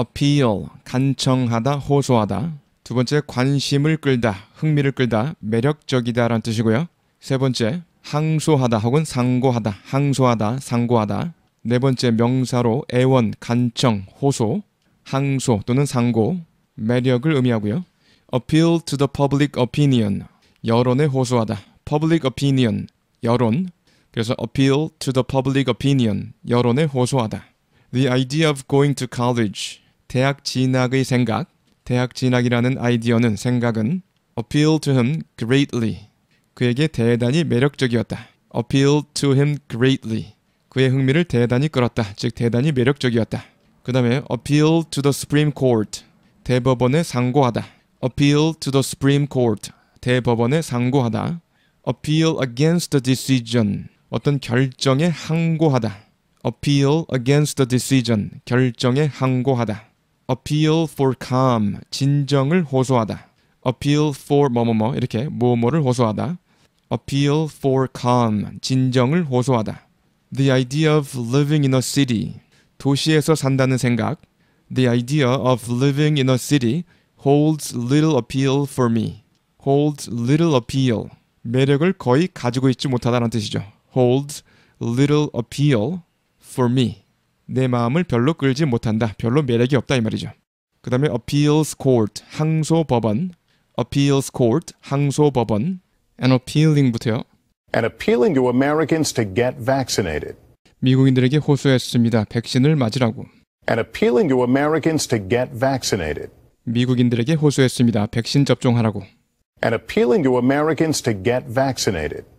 appeal, 간청하다, 호소하다. 두 번째, 관심을 끌다, 흥미를 끌다, 매력적이다라는 뜻이고요. 세 번째, 항소하다 혹은 상고하다, 항소하다, 상고하다. 네 번째, 명사로 애원, 간청, 호소, 항소 또는 상고, 매력을 의미하고요. appeal to the public opinion, 여론에 호소하다, public opinion, 여론. 그래서 appeal to the public opinion, 여론에 호소하다. The idea of going to college, 대학 진학의 생각, 대학 진학이라는 아이디어는 생각은 appeal to him greatly. 그에게 대단히 매력적이었다. appeal to him greatly. 그의 흥미를 대단히 끌었다. 즉 대단히 매력적이었다. 그 다음에 appeal to the Supreme Court. 대법원에 상고하다. appeal to the Supreme Court. 대법원에 상고하다. appeal against the decision. 어떤 결정에 항고하다. appeal against the decision. 결정에 항고하다. appeal for calm 진정을 호소하다. appeal for 뭐뭐뭐 이렇게 뭐뭐를 호소하다. appeal for calm 진정을 호소하다. the idea of living in a city 도시에서 산다는 생각 the idea of living in a city holds little appeal for me holds little appeal 매력을 거의 가지고 있지 못하다는 뜻이죠. holds little appeal for me 내 마음을 별로 끌지 못한다. 별로 매력이 없다 이 말이죠. 그 다음에 appeals court 항소 법원 appeals court 항소 법원 and appealing부터요. And appealing to Americans to get vaccinated. 미국인들에게 호소했습니다. 백신을 맞으라고. And appealing to Americans to get vaccinated. 미국인들에게 호소했습니다. 백신 접종하라고. And appealing to Americans to get vaccinated.